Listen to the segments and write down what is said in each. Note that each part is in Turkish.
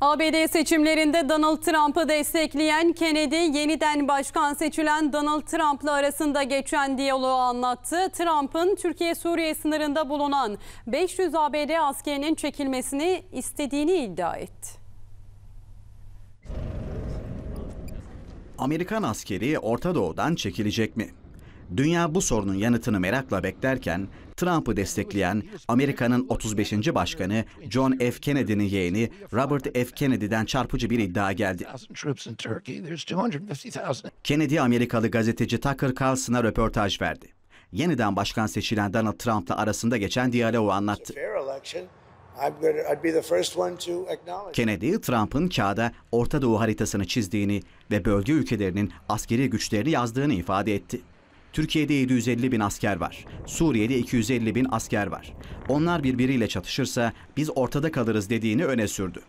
ABD seçimlerinde Donald Trump'ı destekleyen Kennedy yeniden başkan seçilen Donald Trump'la arasında geçen diyaloğu anlattı. Trump'ın Türkiye-Suriye sınırında bulunan 500 ABD askerinin çekilmesini istediğini iddia etti. Amerikan askeri Orta Doğu'dan çekilecek mi? Dünya bu sorunun yanıtını merakla beklerken Trump'ı destekleyen Amerika'nın 35. Başkanı John F. Kennedy'nin yeğeni Robert F. Kennedy'den çarpıcı bir iddia geldi. Kennedy Amerikalı gazeteci Tucker Carlson'a röportaj verdi. Yeniden başkan seçilen Donald Trump'la arasında geçen diyaloğu anlattı. Kennedy, Trump'ın kağıda Orta Doğu haritasını çizdiğini ve bölge ülkelerinin askeri güçlerini yazdığını ifade etti. Türkiye'de 750 bin asker var. Suriye'de 250 bin asker var. Onlar birbiriyle çatışırsa biz ortada kalırız dediğini öne sürdü.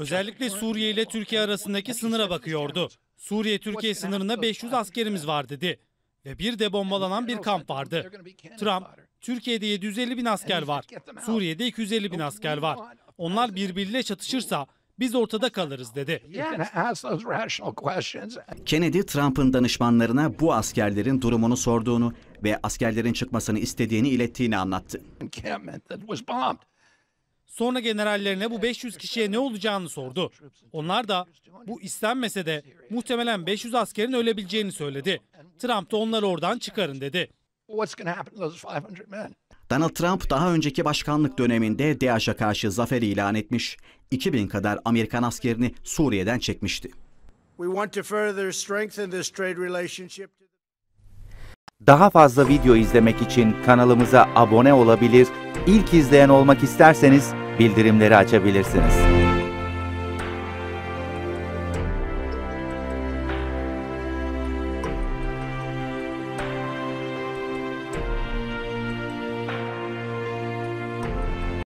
Özellikle Suriye ile Türkiye arasındaki sınıra bakıyordu. Suriye-Türkiye sınırında 500 askerimiz var dedi. Ve bir de bombalanan bir kamp vardı. Trump, Türkiye'de 750 bin asker var. Suriye'de 250 bin asker var. Onlar birbiriyle çatışırsa biz ortada kalırız dedi. Kennedy, Trump'ın danışmanlarına bu askerlerin durumunu sorduğunu ve askerlerin çıkmasını istediğini ilettiğini anlattı. Sonra generallerine bu 500 kişiye ne olacağını sordu. Onlar da bu istenmese de muhtemelen 500 askerin ölebileceğini söyledi. Trump da onları oradan çıkarın dedi. What's going to happen to those 500 men? Donald Trump daha önceki başkanlık döneminde DAEŞ'e karşı zafer ilan etmiş. 2000 kadar Amerikan askerini Suriye'den çekmişti. Daha fazla video izlemek için kanalımıza abone olabilir, ilk izleyen olmak isterseniz bildirimleri açabilirsiniz.